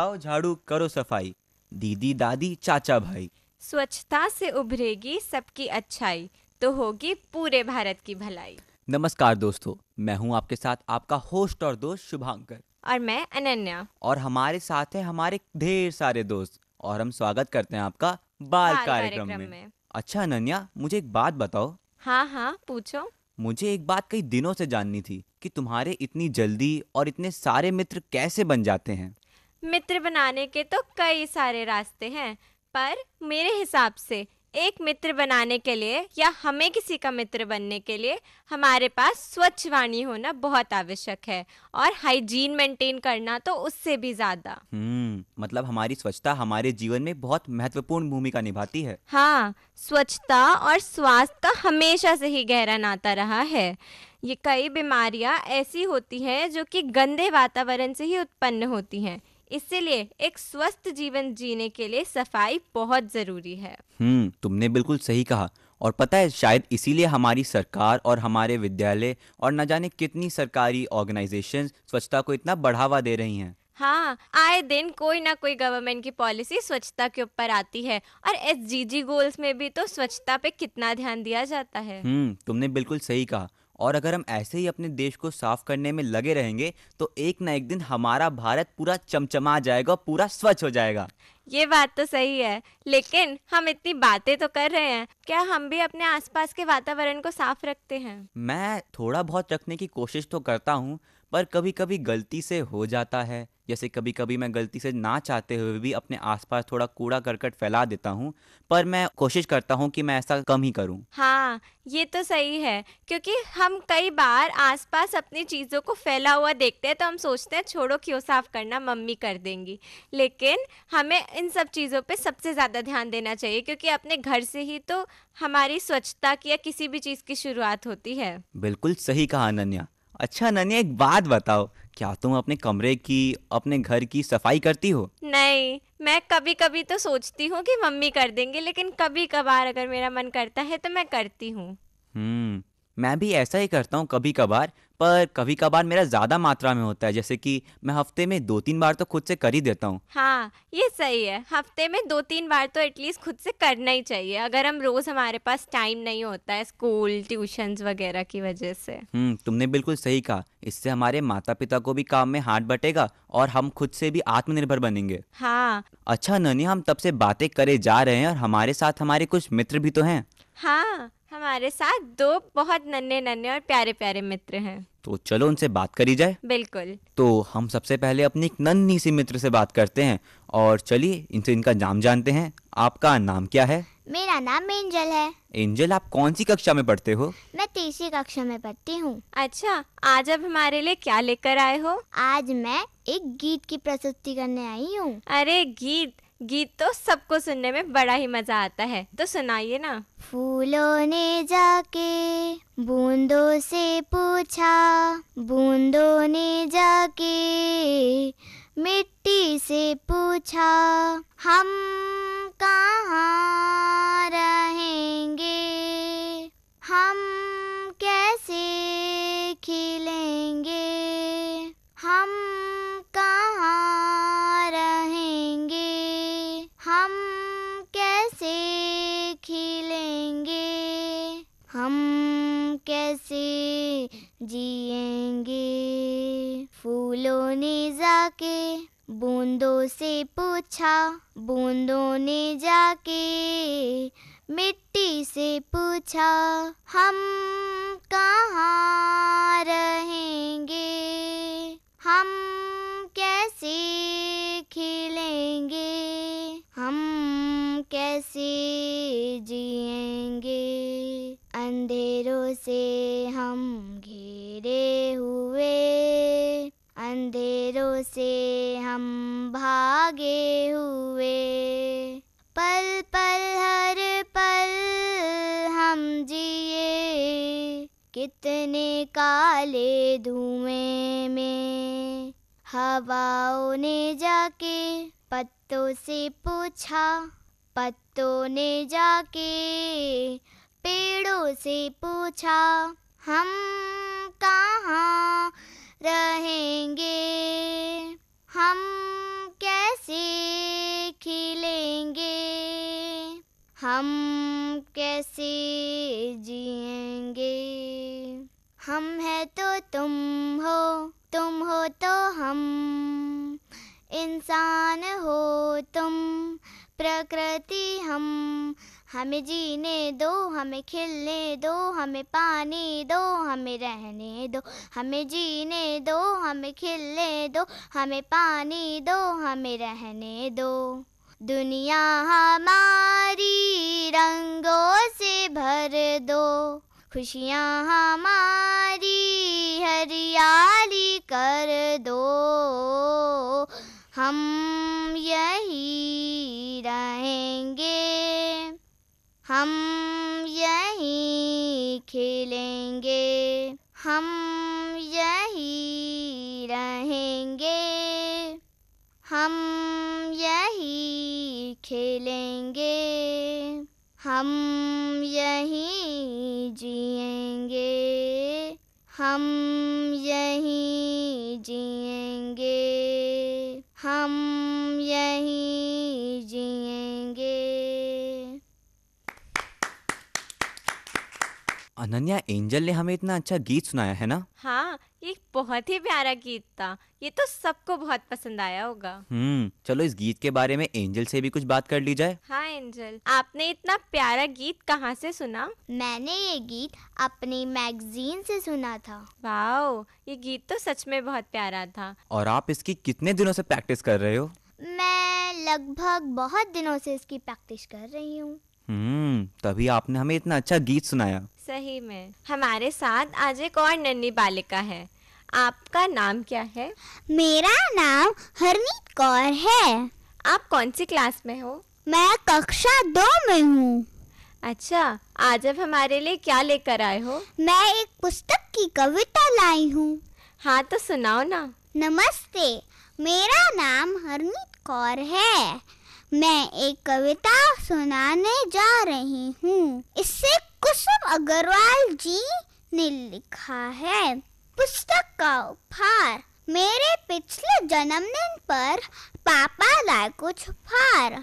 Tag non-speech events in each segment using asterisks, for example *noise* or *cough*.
उठाओ झाड़ू करो सफाई दीदी दादी चाचा भाई स्वच्छता से उभरेगी सबकी अच्छाई तो होगी पूरे भारत की भलाई नमस्कार दोस्तों मैं हूं आपके साथ आपका होस्ट और दोस्त शुभांकर और मैं अनन्या और हमारे साथ है हमारे ढेर सारे दोस्त और हम स्वागत करते हैं आपका बाल, बाल कार्यक्रम में।, में अच्छा अनन्या मुझे एक बात बताओ हाँ हाँ पूछो मुझे एक बात कई दिनों से जाननी थी कि तुम्हारे इतनी जल्दी और इतने सारे मित्र कैसे बन जाते हैं मित्र बनाने के तो कई सारे रास्ते हैं पर मेरे हिसाब से एक मित्र बनाने के लिए या हमें किसी का मित्र बनने के लिए हमारे पास स्वच्छ वाणी होना बहुत आवश्यक है और हाइजीन मेंटेन करना तो उससे भी ज्यादा हम्म, मतलब हमारी स्वच्छता हमारे जीवन में बहुत महत्वपूर्ण भूमिका निभाती है हाँ स्वच्छता और स्वास्थ्य का हमेशा से ही गहरा नाता रहा है ये कई बीमारियाँ ऐसी होती हैं जो कि गंदे वातावरण से ही उत्पन्न होती हैं इसलिए एक स्वस्थ जीवन जीने के लिए सफाई बहुत जरूरी है हम्म तुमने बिल्कुल सही कहा और पता है शायद इसीलिए हमारी सरकार और हमारे विद्यालय और न जाने कितनी सरकारी ऑर्गेनाइजेशन स्वच्छता को इतना बढ़ावा दे रही हैं हाँ आए दिन कोई ना कोई गवर्नमेंट की पॉलिसी स्वच्छता के ऊपर आती है और एस गोल्स में भी तो स्वच्छता पे कितना ध्यान दिया जाता है हम्म तुमने बिल्कुल सही कहा और अगर हम ऐसे ही अपने देश को साफ करने में लगे रहेंगे तो एक ना एक दिन हमारा भारत पूरा चमचमा जाएगा पूरा स्वच्छ हो जाएगा ये बात तो सही है लेकिन हम इतनी बातें तो कर रहे हैं क्या हम भी अपने आसपास के वातावरण को साफ रखते हैं मैं थोड़ा बहुत रखने की कोशिश तो करता हूँ पर कभी कभी गलती से हो जाता है जैसे कभी कभी मैं गलती से ना चाहते हुए भी अपने आसपास थोड़ा कूड़ा करकट फैला देता हूँ पर मैं कोशिश करता हूँ कि मैं ऐसा कम ही करूँ हाँ ये तो सही है क्योंकि हम कई बार आसपास अपनी चीज़ों को फैला हुआ देखते हैं तो हम सोचते हैं छोड़ो क्यों साफ करना मम्मी कर देंगी लेकिन हमें इन सब चीज़ों पर सबसे ज़्यादा ध्यान देना चाहिए क्योंकि अपने घर से ही तो हमारी स्वच्छता की या किसी भी चीज़ की शुरुआत होती है बिल्कुल सही कहा अनन्या अच्छा नन्ही एक बात बताओ क्या तुम अपने कमरे की अपने घर की सफाई करती हो नहीं मैं कभी कभी तो सोचती हूँ कि मम्मी कर देंगे लेकिन कभी कभार अगर मेरा मन करता है तो मैं करती हूँ हम्म मैं भी ऐसा ही करता हूँ कभी कभार पर कभी कभार मेरा ज़्यादा मात्रा में होता है जैसे कि मैं हफ्ते में दो तीन बार तो खुद से कर ही देता हूँ हाँ ये सही है हफ्ते में दो तीन बार तो एटलीस्ट खुद से करना ही चाहिए अगर हम रोज़ हमारे पास टाइम नहीं होता है स्कूल ट्यूशन वगैरह की वजह से हम्म तुमने बिल्कुल सही कहा इससे हमारे माता पिता को भी काम में हाथ बटेगा और हम खुद से भी आत्मनिर्भर बनेंगे हाँ अच्छा ननी हम तब से बातें करे जा रहे हैं और हमारे साथ हमारे कुछ मित्र भी तो हैं हाँ हमारे साथ दो बहुत नन्हे नन्हे और प्यारे प्यारे मित्र हैं तो चलो उनसे बात करी जाए बिल्कुल तो हम सबसे पहले अपनी एक नन्ही सी मित्र से बात करते हैं और चलिए इनसे इनका नाम जानते हैं आपका नाम क्या है मेरा नाम एंजल है एंजल आप कौन सी कक्षा में पढ़ते हो मैं तीसरी कक्षा में पढ़ती हूँ अच्छा आज अब हमारे लिए क्या लेकर आए हो आज मैं एक गीत की प्रस्तुति करने आई हूँ अरे गीत गीत तो सबको सुनने में बड़ा ही मजा आता है तो सुनाइए ना फूलों ने जाके बूंदों से पूछा बूंदों ने जाके मिट्टी से पूछा हम कहाँ रहेंगे हम कैसे खिलेंगे से जिएंगे फूलों ने जाके बूंदों से पूछा बूंदों ने जाके मिट्टी से पूछा हम कहाँ रहेंगे हम कैसे खिलेंगे हम कैसे जिएंगे अंधेरों से काले धुएं में हवाओं ने जाके पत्तों से पूछा पत्तों ने जाके पेड़ों से पूछा हम कहाँ रहेंगे हम कैसे खिलेंगे हम कैसे जिएंगे हम है तो तुम हो तुम हो तो हम इंसान हो तुम प्रकृति हम हमें जीने दो हमें खिलने दो हमें पानी दो हमें रहने दो हमें जीने दो हमें खिलने दो हमें पानी दो हमें रहने दो दुनिया हमारी रंगों से भर दो खुशियाँ हमारी हरियाली कर दो हम यही रहेंगे हम यही खेलेंगे हम यही रहेंगे हम यही खेलेंगे हम यही जिएंगे हम यही जिएंगे हम यही जिएंगे अनन्या एंजल ने हमें इतना अच्छा गीत सुनाया है ना हाँ ये बहुत ही प्यारा गीत था ये तो सबको बहुत पसंद आया होगा हम्म चलो इस गीत के बारे में एंजल से भी कुछ बात कर ली जाए हाँ एंजल आपने इतना प्यारा गीत कहाँ से सुना मैंने ये गीत अपनी मैगजीन से सुना था वाओ ये गीत तो सच में बहुत प्यारा था और आप इसकी कितने दिनों से प्रैक्टिस कर रहे हो मैं लगभग बहुत दिनों से इसकी प्रैक्टिस कर रही हूँ हम्म तभी आपने हमें इतना अच्छा गीत सुनाया सही में हमारे साथ आज एक और नन्ही बालिका है आपका नाम क्या है मेरा नाम हरनीत कौर है आप कौन सी क्लास में हो मैं कक्षा दो में हूँ अच्छा आज अब हमारे लिए क्या लेकर आए हो मैं एक पुस्तक की कविता लाई हूँ हाँ तो सुनाओ ना नमस्ते मेरा नाम हरनीत कौर है मैं एक कविता सुनाने जा रही हूँ इसे कुसुम अग्रवाल जी ने लिखा है पुस्तक का उपहार मेरे पिछले जन्मदिन पर पापा लाए कुछ उपहार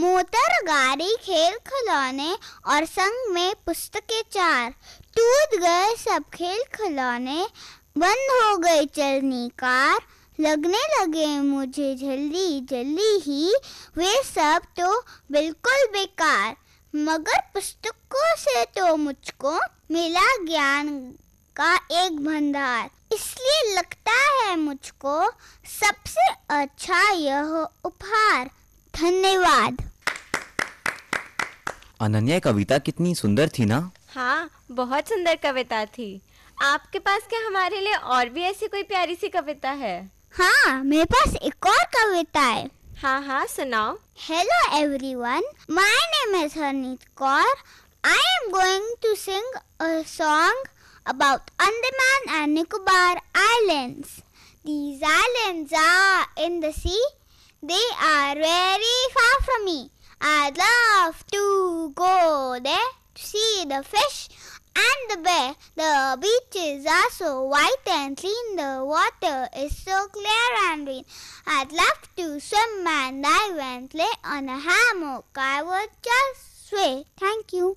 मोटर गाड़ी खेल खिलौने और संग में पुस्तकें चार टूट गए सब खेल खिलौने बंद हो गए चलनी कार लगने लगे मुझे जल्दी जल्दी ही वे सब तो बिल्कुल बेकार मगर पुस्तकों से तो मुझको मिला ज्ञान का एक भंडार इसलिए लगता है मुझको सबसे अच्छा यह उपहार धन्यवाद अनन्या कविता कितनी सुंदर थी ना हाँ बहुत सुंदर कविता थी आपके पास क्या हमारे लिए और भी ऐसी कोई प्यारी सी कविता है हाँ मेरे पास एक और कविता है हाँ हाँ सुनाओ hello everyone my name is Harneet Kaur I am going to sing a song about Andaman and Nicobar Islands. These islands are in the sea. They are very far from me. I'd love to go there to see the fish and the bear. The beaches are so white and clean. The water is so clear and green. I'd love to swim and dive and play on a hammock. I would just sway. Thank you.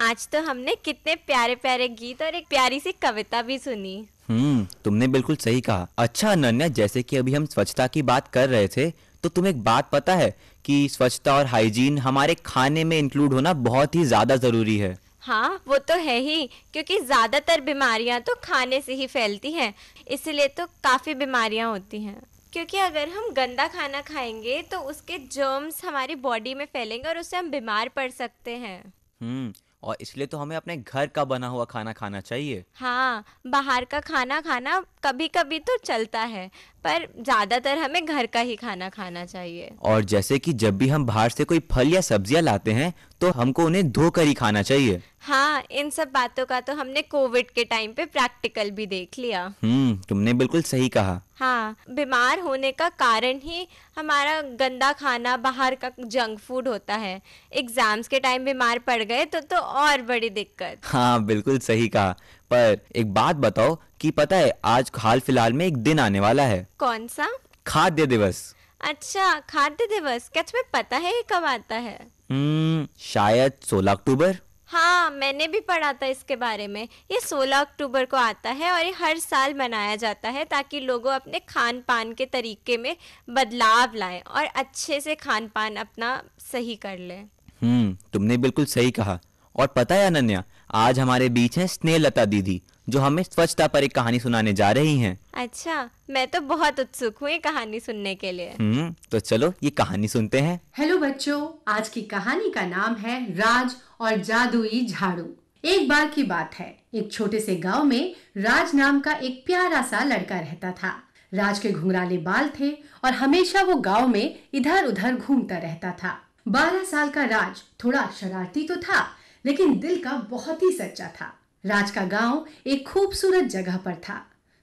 आज तो हमने कितने प्यारे प्यारे गीत और एक प्यारी सी कविता भी सुनी हम्म तुमने बिल्कुल सही कहा अच्छा अनन्या जैसे कि अभी हम स्वच्छता की बात कर रहे थे तो तुम्हें एक बात पता है कि स्वच्छता और हाइजीन हमारे खाने में इंक्लूड होना बहुत ही ज्यादा जरूरी है हाँ वो तो है ही क्योंकि ज्यादातर बीमारियाँ तो खाने से ही फैलती हैं इसलिए तो काफी बीमारियाँ होती हैं क्योंकि अगर हम गंदा खाना खाएंगे तो उसके जर्म्स हमारी बॉडी में फैलेंगे और उससे हम बीमार पड़ सकते हैं हम्म और इसलिए तो हमें अपने घर का बना हुआ खाना खाना चाहिए हाँ बाहर का खाना खाना कभी कभी तो चलता है पर ज़्यादातर हमें घर का ही खाना खाना चाहिए और जैसे कि जब भी हम बाहर से कोई फल या सब्जियां लाते हैं तो हमको उन्हें धोकर ही खाना चाहिए हाँ इन सब बातों का तो हमने कोविड के टाइम पे प्रैक्टिकल भी देख लिया हम्म तुमने बिल्कुल सही कहा हाँ बीमार होने का कारण ही हमारा गंदा खाना बाहर का जंक फूड होता है एग्जाम्स के टाइम बीमार पड़ गए तो तो और बड़ी दिक्कत हाँ बिल्कुल सही कहा पर एक बात बताओ कि पता है आज हाल फिलहाल में एक दिन आने वाला है कौन सा खाद्य दिवस अच्छा खाद्य दिवस क्या तुम्हें पता है कब आता है हम्म शायद सोलह अक्टूबर हाँ मैंने भी पढ़ा था इसके बारे में ये 16 अक्टूबर को आता है और ये हर साल मनाया जाता है ताकि लोगों अपने खान पान के तरीके में बदलाव लाएं और अच्छे से खान पान अपना सही कर लें हम्म तुमने बिल्कुल सही कहा और पता है अनन्या आज हमारे बीच स्नेह स्नेहलता दीदी जो हमें स्वच्छता पर एक कहानी सुनाने जा रही हैं। अच्छा मैं तो बहुत उत्सुक हूँ ये कहानी सुनने के लिए हम्म तो चलो ये कहानी सुनते हैं हेलो बच्चों आज की कहानी का नाम है राज और जादुई झाड़ू एक बार की बात है एक छोटे से गांव में राज नाम का एक प्यारा सा लड़का रहता था राज के घुंघराले बाल थे और हमेशा वो गांव में इधर उधर घूमता रहता था बारह साल का राज थोड़ा शरारती तो था लेकिन दिल का बहुत ही सच्चा था राज का गांव एक खूबसूरत जगह पर था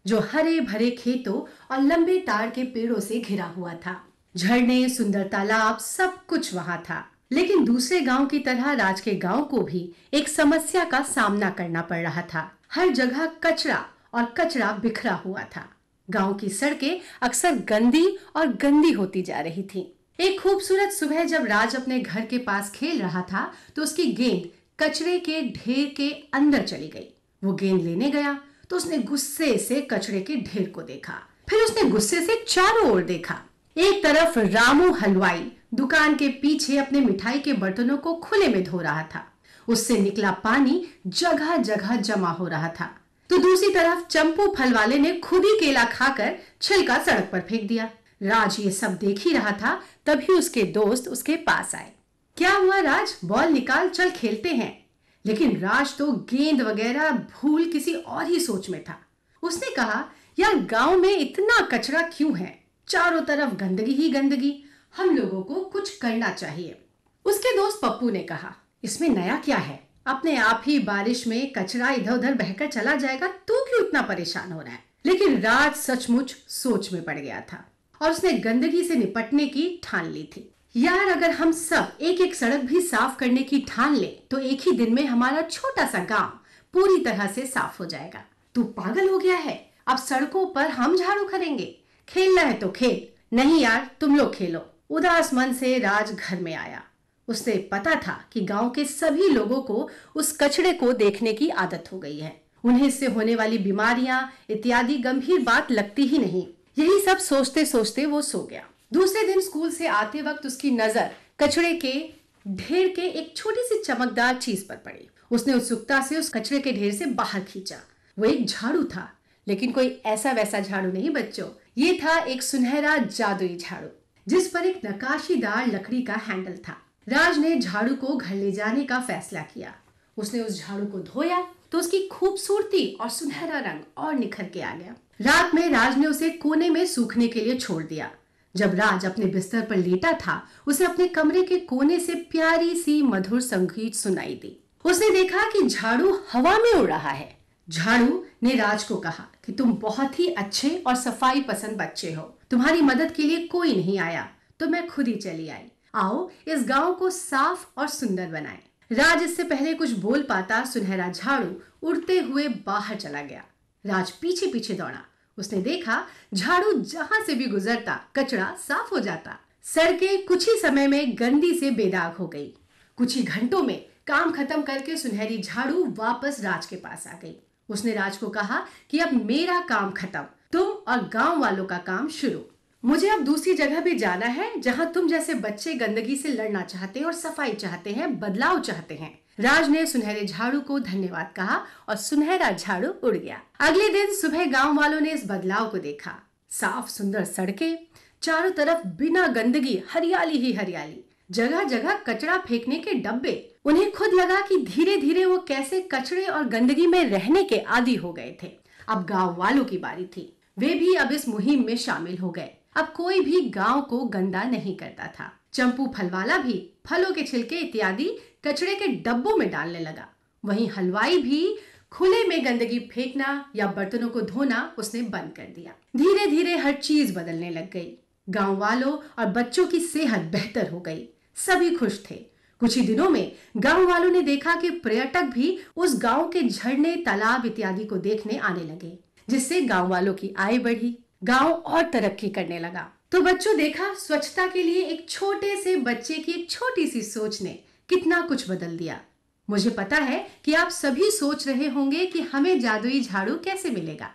जो हरे भरे खेतों और लंबे ताड़ के पेड़ों से घिरा हुआ था झरने सुंदर तालाब सब कुछ वहां था लेकिन दूसरे गांव की तरह राज के गांव को भी एक समस्या का सामना करना पड़ रहा था हर जगह कचरा और कचरा बिखरा हुआ था गांव की सड़कें अक्सर गंदी और गंदी होती जा रही थी एक खूबसूरत सुबह जब राज अपने घर के पास खेल रहा था तो उसकी गेंद कचरे के ढेर के अंदर चली गई वो गेंद लेने गया तो उसने गुस्से से कचरे के ढेर को देखा फिर उसने गुस्से से चारों ओर देखा एक तरफ रामू हलवाई दुकान के पीछे अपने मिठाई के बर्तनों को खुले में धो रहा था उससे निकला पानी जगह जगह जमा हो रहा था तो दूसरी तरफ चंपू फल वाले ने खुद ही केला खाकर छिलका सड़क पर फेंक दिया राज ये सब देख ही रहा था तभी उसके दोस्त उसके पास आए क्या हुआ राज बॉल निकाल चल खेलते हैं लेकिन राज तो गेंद वगैरह भूल किसी और ही सोच में था उसने कहा यार गांव में इतना कचरा क्यों है चारों तरफ गंदगी ही गंदगी हम लोगों को कुछ करना चाहिए उसके दोस्त पप्पू ने कहा इसमें नया क्या है अपने आप ही बारिश में कचरा इधर उधर बहकर चला जाएगा तू क्यों इतना परेशान हो रहा है लेकिन राज सचमुच सोच में पड़ गया था और उसने गंदगी से निपटने की ठान ली थी यार अगर हम सब एक एक सड़क भी साफ करने की ठान ले तो एक ही दिन में हमारा छोटा सा गांव पूरी तरह से साफ हो जाएगा तू पागल हो गया है अब सड़कों पर हम झाड़ू करेंगे खेलना है तो खेल नहीं यार तुम लोग खेलो उदास मन से राज घर में आया उसने पता था कि गांव के सभी लोगों को उस कचड़े को देखने की आदत हो गई है उन्हें इससे होने वाली बीमारियां इत्यादि गंभीर बात लगती ही नहीं यही सब सोचते सोचते वो सो गया दूसरे दिन स्कूल से आते वक्त उसकी नजर कचड़े के ढेर के एक छोटी सी चमकदार चीज पर पड़ी उसने उत्सुकता से उस कचरे के ढेर से बाहर खींचा वो एक झाड़ू था लेकिन कोई ऐसा वैसा झाड़ू नहीं बच्चों ये था एक सुनहरा जादुई झाड़ू जिस पर एक नकाशीदार लकड़ी का हैंडल था राज ने झाड़ू को घर ले जाने का फैसला किया उसने उस झाड़ू को धोया तो उसकी खूबसूरती और सुनहरा रंग और निखर के आ गया रात में राज ने उसे कोने में सूखने के लिए छोड़ दिया जब राज अपने बिस्तर पर लेटा था उसे अपने कमरे के कोने से प्यारी सी मधुर संगीत सुनाई दी उसने देखा कि झाड़ू हवा में उड़ रहा है झाड़ू ने राज को कहा कि तुम बहुत ही अच्छे और सफाई पसंद बच्चे हो तुम्हारी मदद के लिए कोई नहीं आया तो मैं खुद ही चली आई आओ इस गांव को साफ और सुंदर बनाए राज इससे पहले कुछ बोल पाता सुनहरा झाड़ू उड़ते हुए बाहर चला गया राज पीछे पीछे दौड़ा उसने देखा झाड़ू जहां से भी गुजरता कचरा साफ हो जाता सड़कें कुछ ही समय में गंदी से बेदाग हो गई कुछ ही घंटों में काम खत्म करके सुनहरी झाड़ू वापस राज के पास आ गई उसने राज को कहा कि अब मेरा काम खत्म तुम और गांव वालों का काम शुरू मुझे अब दूसरी जगह भी जाना है जहां तुम जैसे बच्चे गंदगी से लड़ना चाहते हैं और सफाई चाहते हैं बदलाव चाहते हैं राज ने सुनहरे झाड़ू को धन्यवाद कहा और सुनहरा झाड़ू उड़ गया अगले दिन सुबह गांव वालों ने इस बदलाव को देखा साफ सुंदर सड़कें चारों तरफ बिना गंदगी हरियाली ही हरियाली जगह जगह कचरा फेंकने के डब्बे उन्हें खुद लगा कि धीरे धीरे वो कैसे कचरे और गंदगी में रहने के आदि हो गए थे अब गांव वालों की बारी थी वे भी अब इस मुहिम में शामिल हो गए अब कोई भी गांव को गंदा नहीं करता था चंपू फलवाला भी फलों के छिलके इत्यादि कचड़े के डब्बों में डालने लगा वहीं हलवाई भी खुले में गंदगी फेंकना या बर्तनों को धोना उसने बंद कर दिया धीरे धीरे हर चीज बदलने लग गई गांव वालों और बच्चों की सेहत बेहतर हो गई सभी खुश थे कुछ ही दिनों में गांव वालों ने देखा कि पर्यटक भी उस गांव के झरने तालाब इत्यादि को देखने आने लगे जिससे गांव वालों की आय बढ़ी गांव और तरक्की करने लगा तो बच्चों देखा स्वच्छता के लिए एक छोटे से बच्चे की एक छोटी सी सोच ने कितना कुछ बदल दिया मुझे पता है कि आप सभी सोच रहे होंगे कि हमें जादुई झाड़ू कैसे मिलेगा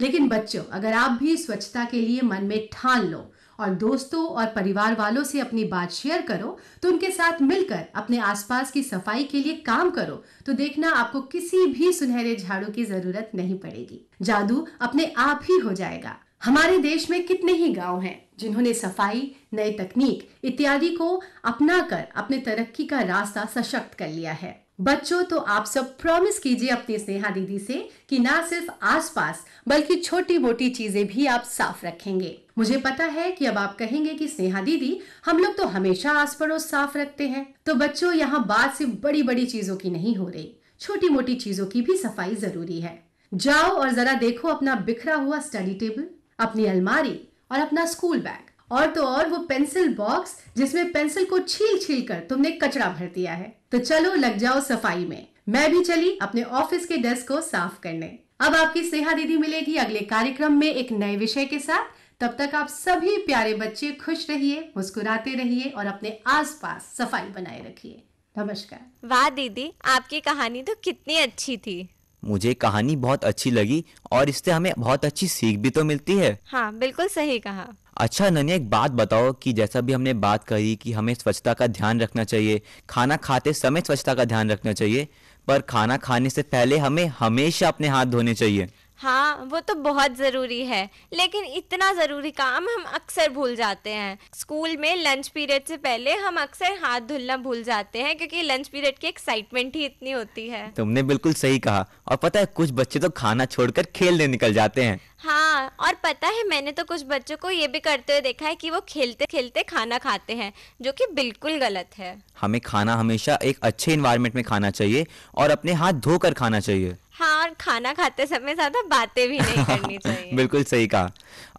लेकिन बच्चों अगर आप भी स्वच्छता के लिए मन में ठान लो और दोस्तों और परिवार वालों से अपनी बात शेयर करो तो उनके साथ मिलकर अपने आसपास की सफाई के लिए काम करो तो देखना आपको किसी भी सुनहरे झाड़ू की जरूरत नहीं पड़ेगी जादू अपने आप ही हो जाएगा हमारे देश में कितने ही गांव हैं जिन्होंने सफाई नए तकनीक इत्यादि को अपनाकर अपने तरक्की का रास्ता सशक्त कर लिया है बच्चों तो आप सब प्रॉमिस कीजिए अपनी स्नेहा दीदी से कि ना सिर्फ आसपास बल्कि छोटी मोटी चीजें भी आप साफ रखेंगे मुझे पता है कि अब आप कहेंगे कि स्नेहा दीदी हम लोग तो हमेशा आस पड़ोस साफ रखते हैं तो बच्चों यहाँ बात सिर्फ बड़ी बड़ी चीजों की नहीं हो रही छोटी मोटी चीजों की भी सफाई जरूरी है जाओ और जरा देखो अपना बिखरा हुआ स्टडी टेबल अपनी अलमारी और अपना स्कूल बैग और तो और वो पेंसिल बॉक्स जिसमें पेंसिल को छील छील कर तुमने कचरा भर दिया है तो चलो लग जाओ सफाई में मैं भी चली अपने ऑफिस के डेस्क को साफ करने अब आपकी स्नेहा दीदी मिलेगी अगले कार्यक्रम में एक नए विषय के साथ तब तक आप सभी प्यारे बच्चे खुश रहिए मुस्कुराते रहिए और अपने आसपास सफाई बनाए रखिए नमस्कार वाह दीदी आपकी कहानी तो कितनी अच्छी थी मुझे कहानी बहुत अच्छी लगी और इससे हमें बहुत अच्छी सीख भी तो मिलती है हाँ बिल्कुल सही कहा अच्छा नन्हे एक बात बताओ कि जैसा भी हमने बात करी कि हमें स्वच्छता का ध्यान रखना चाहिए खाना खाते समय स्वच्छता का ध्यान रखना चाहिए पर खाना खाने से पहले हमें हमेशा अपने हाथ धोने चाहिए हाँ वो तो बहुत ज़रूरी है लेकिन इतना ज़रूरी काम हम अक्सर भूल जाते हैं स्कूल में लंच पीरियड से पहले हम अक्सर हाथ धुलना भूल जाते हैं क्योंकि लंच पीरियड की एक्साइटमेंट ही इतनी होती है तुमने बिल्कुल सही कहा और पता है कुछ बच्चे तो खाना छोड़कर खेलने निकल जाते हैं हाँ और पता है मैंने तो कुछ बच्चों को ये भी करते हुए देखा है कि वो खेलते खेलते खाना खाते हैं जो कि बिल्कुल गलत है हमें खाना हमेशा एक अच्छे इन्वायरमेंट में खाना चाहिए और अपने हाथ धोकर खाना चाहिए हाँ और खाना खाते समय ज्यादा बातें भी नहीं करनी चाहिए *laughs* बिल्कुल सही कहा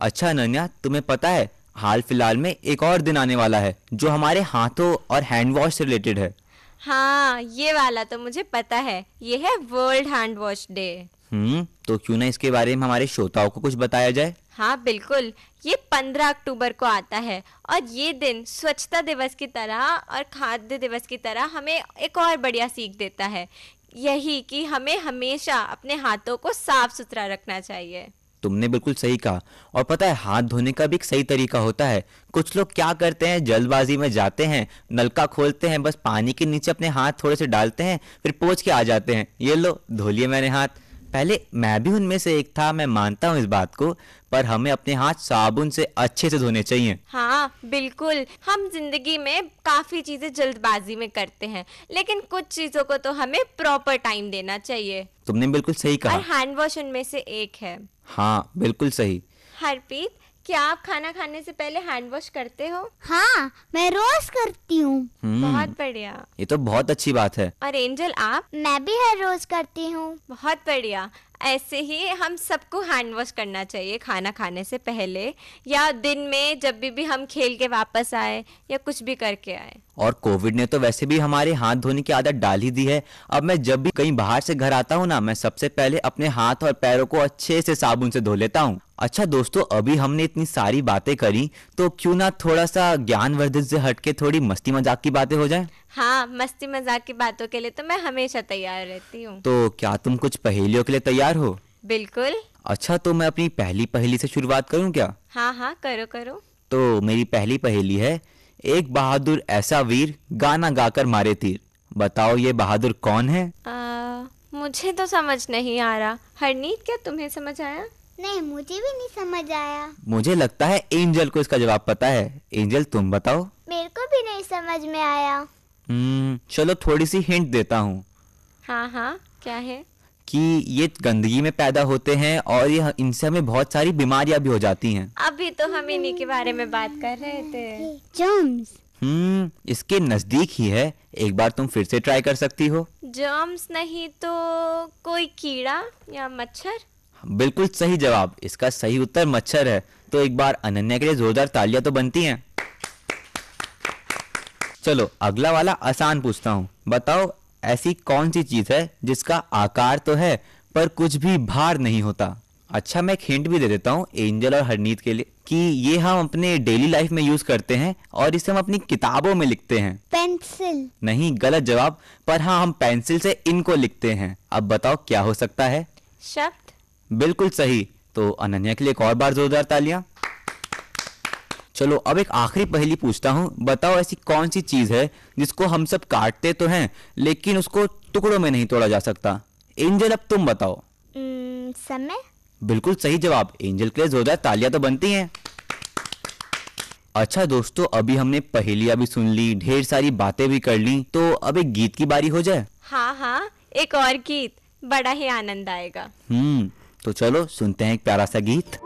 अच्छा अनन्या तुम्हें पता है हाल फिलहाल में एक और दिन आने वाला है जो हमारे हाथों और हैंड वॉश से रिलेटेड है हाँ ये वाला तो मुझे पता है ये है वर्ल्ड हैंड वॉश डे हम्म तो क्यों ना इसके बारे में हमारे श्रोताओं को कुछ बताया जाए हाँ बिल्कुल ये पंद्रह अक्टूबर को आता है और ये दिन स्वच्छता दिवस की तरह और खाद्य दिवस की तरह हमें एक और बढ़िया सीख देता है यही कि हमें हमेशा अपने हाथों को साफ सुथरा रखना चाहिए तुमने बिल्कुल सही कहा और पता है हाथ धोने का भी एक सही तरीका होता है कुछ लोग क्या करते हैं जल्दबाजी में जाते हैं नलका खोलते हैं बस पानी के नीचे अपने हाथ थोड़े से डालते हैं फिर पोच के आ जाते हैं ये लो धो लिए मैंने हाथ पहले मैं भी उनमें से एक था मैं मानता हूँ इस बात को पर हमें अपने हाथ साबुन से अच्छे से धोने चाहिए हाँ बिल्कुल हम जिंदगी में काफी चीजें जल्दबाजी में करते हैं लेकिन कुछ चीजों को तो हमें प्रॉपर टाइम देना चाहिए तुमने बिल्कुल सही कहा हैंड वॉश उनमें से एक है हाँ बिल्कुल सही हरप्रीत क्या आप खाना खाने से पहले हैंड वॉश करते हो हाँ मैं रोज करती हूँ हम्म। बहुत बढ़िया ये तो बहुत अच्छी बात है और एंजल आप मैं भी हर रोज करती हूँ बहुत बढ़िया ऐसे ही हम सबको हैंड वॉश करना चाहिए खाना खाने से पहले या दिन में जब भी, भी हम खेल के वापस आए या कुछ भी करके आए और कोविड ने तो वैसे भी हमारे हाथ धोने की आदत डाल ही दी है अब मैं जब भी कहीं बाहर से घर आता हूँ ना मैं सबसे पहले अपने हाथ और पैरों को अच्छे से साबुन से धो लेता हूँ अच्छा दोस्तों अभी हमने इतनी सारी बातें करी तो क्यों ना थोड़ा सा ज्ञान वर्धित से हटके थोड़ी मस्ती मजाक की बातें हो जाए हाँ मस्ती मजाक की बातों के लिए तो मैं हमेशा तैयार रहती हूँ तो क्या तुम कुछ पहेलियों के लिए तैयार हो बिल्कुल अच्छा तो मैं अपनी पहली पहेली से शुरुआत करूँ क्या हाँ हाँ करो करो तो मेरी पहली पहेली है एक बहादुर ऐसा वीर गाना गाकर मारे तीर बताओ ये बहादुर कौन है आ, मुझे तो समझ नहीं आ रहा हरनीत क्या तुम्हें समझ आया नहीं मुझे भी नहीं समझ आया मुझे लगता है एंजल को इसका जवाब पता है एंजल तुम बताओ मेरे को भी नहीं समझ में आया हम्म, चलो थोड़ी सी हिंट देता हूँ हाँ हाँ क्या है कि ये गंदगी में पैदा होते हैं और ये इनसे हमें बहुत सारी बीमारियां भी हो जाती हैं अभी तो हम इन्हीं के बारे में बात कर रहे थे जर्म्स हम्म इसके नजदीक ही है एक बार तुम फिर से ट्राई कर सकती हो जर्म्स नहीं तो कोई कीड़ा या मच्छर बिल्कुल सही जवाब इसका सही उत्तर मच्छर है तो एक बार अनन्या के लिए जोरदार तालियां तो बनती हैं चलो अगला वाला आसान पूछता हूँ बताओ ऐसी कौन सी चीज़ है जिसका आकार तो है पर कुछ भी भार नहीं होता अच्छा मैं एक हिंट भी दे देता हूँ एंजल और हरनीत के लिए कि ये हम अपने डेली लाइफ में यूज करते हैं और इसे हम अपनी किताबों में लिखते हैं पेंसिल नहीं गलत जवाब पर हाँ हम पेंसिल से इनको लिखते हैं अब बताओ क्या हो सकता है शब्द बिल्कुल सही तो अनन्या के लिए एक और बार जोरदार तालियां चलो अब एक आखिरी पहेली पूछता हूँ बताओ ऐसी कौन सी चीज़ है जिसको हम सब काटते तो हैं लेकिन उसको टुकड़ों में नहीं तोड़ा जा सकता एंजल अब तुम बताओ समय बिल्कुल सही जवाब एंजल के लिए जोरदार तालियां तो बनती हैं अच्छा दोस्तों अभी हमने पहेलियां भी सुन ली ढेर सारी बातें भी कर ली तो अब एक गीत की बारी हो जाए हाँ हाँ एक और गीत बड़ा ही आनंद आएगा हम्म तो चलो सुनते हैं एक प्यारा सा गीत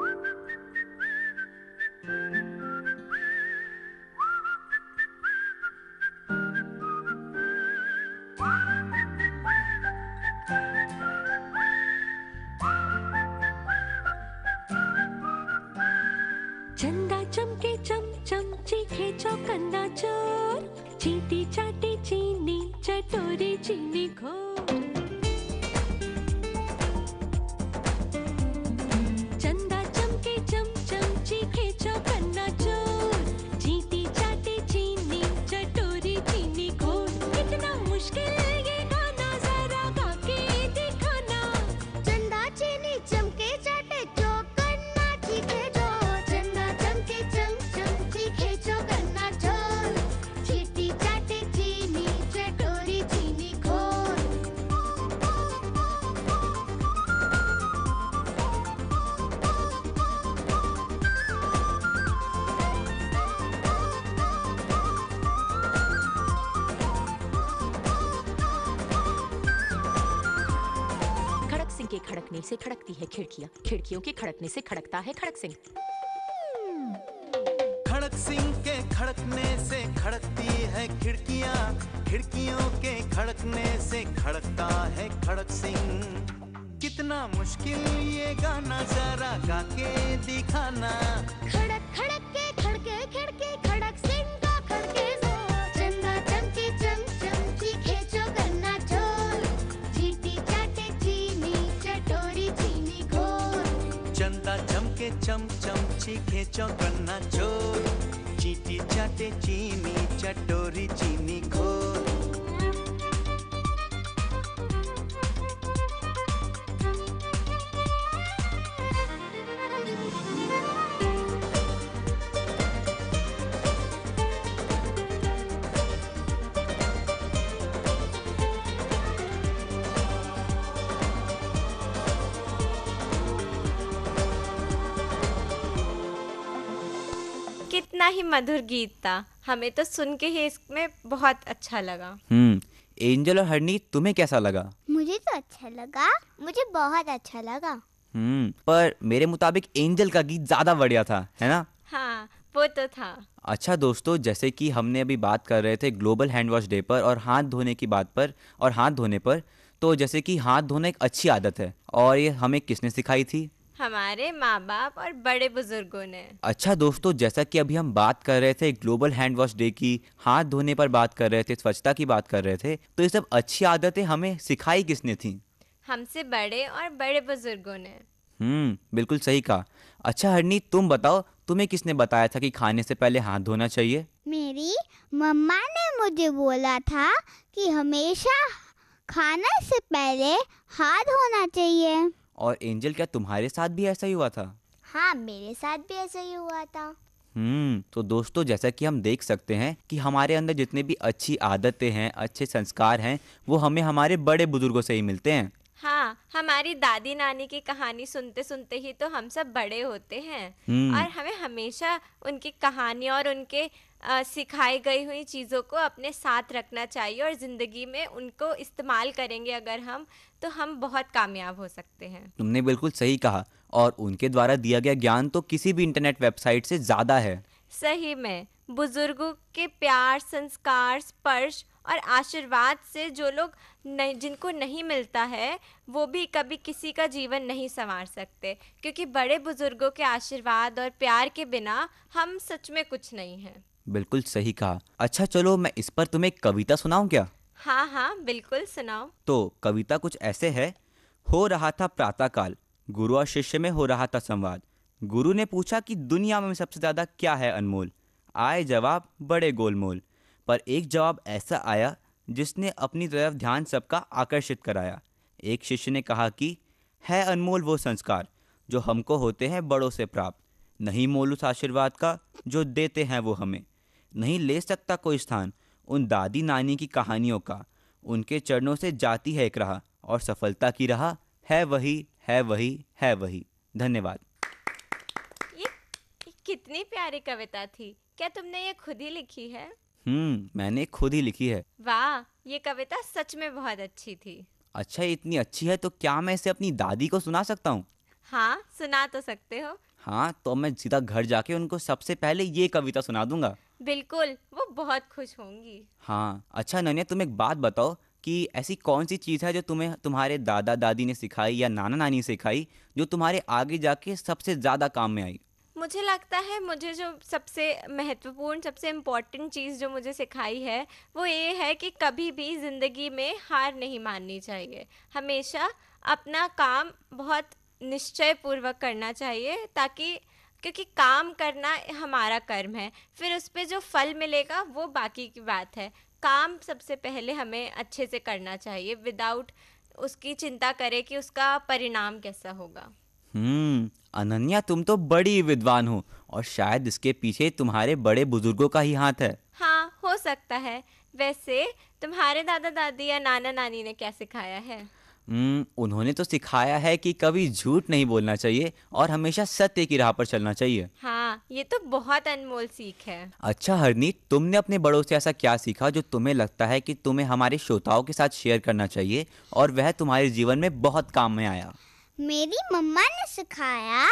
के खड़कने से खड़कती है खिड़कियाँ खिड़कियों के खड़कने से खड़कता है खड़क सिंह खड़क सिंह के खड़कने से खड़कती है खिड़कियाँ खिड़कियों के खड़कने से खड़कता है खड़क सिंह कितना मुश्किल ये गाना जरा गा के दिखाना खड़क खड़क सीखे चौकन्ना चोर चीटी चाटे चीनी चटोरी चीनी खोर कितना ही मधुर गीत था हमें तो सुन के ही इसमें बहुत अच्छा लगा हम्म एंजल और हरनी तुम्हें कैसा लगा मुझे तो अच्छा लगा मुझे बहुत अच्छा लगा हम्म पर मेरे मुताबिक एंजल का गीत ज्यादा बढ़िया था है ना हाँ वो तो था अच्छा दोस्तों जैसे कि हमने अभी बात कर रहे थे ग्लोबल हैंड वॉश डे पर और हाथ धोने की बात पर और हाथ धोने पर तो जैसे कि हाथ धोना एक अच्छी आदत है और ये हमें किसने सिखाई थी हमारे माँ बाप और बड़े बुजुर्गों ने अच्छा दोस्तों जैसा कि अभी हम बात कर रहे थे ग्लोबल हैंड वॉश डे की हाथ धोने पर बात कर रहे थे स्वच्छता की बात कर रहे थे तो ये सब अच्छी आदतें हमें सिखाई किसने थी हमसे बड़े और बड़े बुजुर्गों ने हम्म बिल्कुल सही कहा अच्छा हरनी तुम बताओ तुम्हें किसने बताया था कि खाने से पहले हाथ धोना चाहिए मेरी मम्मा ने मुझे बोला था कि हमेशा खाने से पहले हाथ धोना चाहिए और एंजल क्या तुम्हारे साथ भी ऐसा ही हुआ था हाँ मेरे साथ भी ऐसा ही हुआ था हम्म तो दोस्तों जैसा कि हम देख सकते हैं कि हमारे अंदर जितने भी अच्छी आदतें हैं अच्छे संस्कार हैं वो हमें हमारे बड़े बुजुर्गों से ही मिलते हैं हाँ हमारी दादी नानी की कहानी सुनते सुनते ही तो हम सब बड़े होते हैं हम्म। और हमें हमेशा उनकी कहानी और उनके सिखाई गई हुई चीज़ों को अपने साथ रखना चाहिए और ज़िंदगी में उनको इस्तेमाल करेंगे अगर हम तो हम बहुत कामयाब हो सकते हैं तुमने बिल्कुल सही कहा और उनके द्वारा दिया गया ज्ञान तो किसी भी इंटरनेट वेबसाइट से ज़्यादा है सही में बुजुर्गों के प्यार संस्कार स्पर्श और आशीर्वाद से जो लोग नहीं जिनको नहीं मिलता है वो भी कभी किसी का जीवन नहीं संवार सकते क्योंकि बड़े बुजुर्गों के आशीर्वाद और प्यार के बिना हम सच में कुछ नहीं हैं बिल्कुल सही कहा अच्छा चलो मैं इस पर तुम्हें कविता सुनाऊं क्या हाँ हाँ बिल्कुल सुनाओ तो कविता कुछ ऐसे है हो रहा था प्रातःकाल गुरु और शिष्य में हो रहा था संवाद गुरु ने पूछा कि दुनिया में सबसे ज़्यादा क्या है अनमोल आए जवाब बड़े गोलमोल पर एक जवाब ऐसा आया जिसने अपनी तरफ ध्यान सबका आकर्षित कराया एक शिष्य ने कहा कि है अनमोल वो संस्कार जो हमको होते हैं बड़ों से प्राप्त नहीं मोल उस आशीर्वाद का जो देते हैं वो हमें नहीं ले सकता कोई स्थान उन दादी नानी की कहानियों का उनके चरणों से जाती है एक राह और सफलता की राह है वही है वही है वही धन्यवाद ये, ये कितनी प्यारी कविता थी क्या तुमने ये खुद ही लिखी है हम्म मैंने खुद ही लिखी है वाह ये कविता सच में बहुत अच्छी थी अच्छा इतनी अच्छी है तो क्या मैं इसे अपनी दादी को सुना सकता हूँ हाँ सुना तो सकते हो हाँ तो मैं सीधा घर जाके उनको सबसे पहले ये कविता सुना दूंगा बिल्कुल वो बहुत खुश होंगी हाँ अच्छा नन्या तुम एक बात बताओ कि ऐसी कौन सी चीज़ है जो तुम्हें तुम्हारे दादा दादी ने सिखाई या नाना नानी सिखाई जो तुम्हारे आगे जाके सबसे ज़्यादा काम में आई मुझे लगता है मुझे जो सबसे महत्वपूर्ण सबसे इम्पॉर्टेंट चीज़ जो मुझे सिखाई है वो ये है कि कभी भी ज़िंदगी में हार नहीं माननी चाहिए हमेशा अपना काम बहुत निश्चय पूर्वक करना चाहिए ताकि क्योंकि काम करना हमारा कर्म है फिर उस पर जो फल मिलेगा वो बाकी की बात है काम सबसे पहले हमें अच्छे से करना चाहिए विदाउट उसकी चिंता करे कि उसका परिणाम कैसा होगा हम्म अनन्या तुम तो बड़ी विद्वान हो और शायद इसके पीछे तुम्हारे बड़े बुजुर्गों का ही हाथ है हाँ हो सकता है वैसे तुम्हारे दादा दादी या नाना नानी ने क्या सिखाया है हम्म, उन्होंने तो सिखाया है कि कभी झूठ नहीं बोलना चाहिए और हमेशा सत्य की राह पर चलना चाहिए हाँ ये तो बहुत अनमोल सीख है अच्छा हरनीत तुमने अपने बड़ों से ऐसा क्या सीखा जो तुम्हें लगता है कि तुम्हें हमारे श्रोताओं के साथ शेयर करना चाहिए और वह तुम्हारे जीवन में बहुत काम में आया मेरी मम्मा ने सिखाया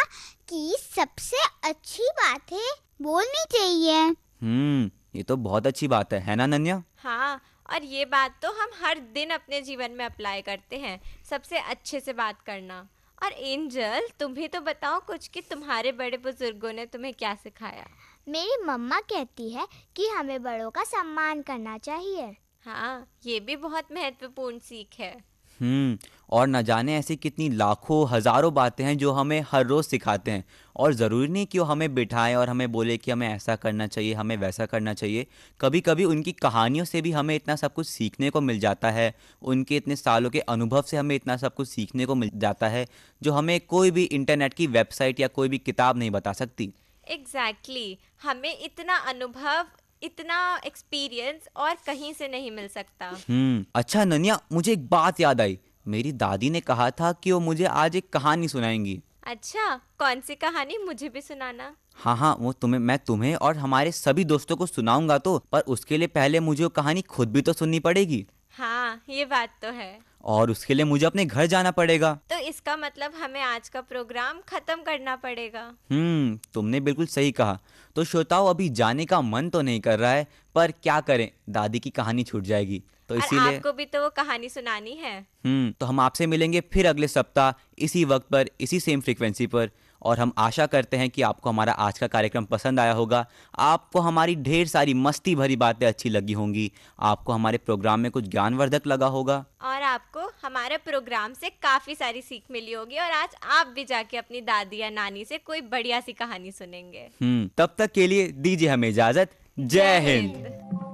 कि सबसे अच्छी बात है बोलनी चाहिए हम्म ये तो बहुत अच्छी बात है है ना नन्या हाँ और ये बात तो हम हर दिन अपने जीवन में अप्लाई करते हैं सबसे अच्छे से बात करना और एंजल तुम भी तो बताओ कुछ कि तुम्हारे बड़े बुजुर्गों ने तुम्हें क्या सिखाया मेरी मम्मा कहती है कि हमें बड़ों का सम्मान करना चाहिए हाँ ये भी बहुत महत्वपूर्ण सीख है हम्म और न जाने ऐसी कितनी लाखों हज़ारों बातें हैं जो हमें हर रोज़ सिखाते हैं और ज़रूरी नहीं कि वो हमें बिठाएं और हमें बोले कि हमें ऐसा करना चाहिए हमें वैसा करना चाहिए कभी कभी उनकी कहानियों से भी हमें इतना सब कुछ सीखने को मिल जाता है उनके इतने सालों के अनुभव से हमें इतना सब कुछ सीखने को मिल जाता है जो हमें कोई भी इंटरनेट की वेबसाइट या कोई भी किताब नहीं बता सकती एग्जैक्टली exactly. हमें इतना अनुभव इतना एक्सपीरियंस और कहीं से नहीं मिल सकता हम्म अच्छा ननिया मुझे एक बात याद आई मेरी दादी ने कहा था कि वो मुझे आज एक कहानी सुनाएंगी अच्छा कौन सी कहानी मुझे भी सुनाना हाँ हाँ वो तुम्हें मैं तुम्हें और हमारे सभी दोस्तों को सुनाऊंगा तो पर उसके लिए पहले मुझे वो कहानी खुद भी तो सुननी पड़ेगी हाँ ये बात तो है और उसके लिए मुझे अपने घर जाना पड़ेगा तो इसका मतलब हमें आज का प्रोग्राम खत्म करना पड़ेगा हम्म तुमने बिल्कुल सही कहा तो श्रोताओं अभी जाने का मन तो नहीं कर रहा है पर क्या करें दादी की कहानी छूट जाएगी तो इसीलिए आपको भी तो वो कहानी सुनानी है हम्म तो हम आपसे मिलेंगे फिर अगले सप्ताह इसी वक्त पर इसी सेम फ्रीक्वेंसी पर और हम आशा करते हैं कि आपको हमारा आज का कार्यक्रम पसंद आया होगा आपको हमारी ढेर सारी मस्ती भरी बातें अच्छी लगी होंगी आपको हमारे प्रोग्राम में कुछ ज्ञानवर्धक लगा होगा और आपको हमारे प्रोग्राम से काफ़ी सारी सीख मिली होगी और आज आप भी जाके अपनी दादी या नानी से कोई बढ़िया सी कहानी सुनेंगे हम्म, तब तक के लिए दीजिए हमें इजाज़त जय हिंद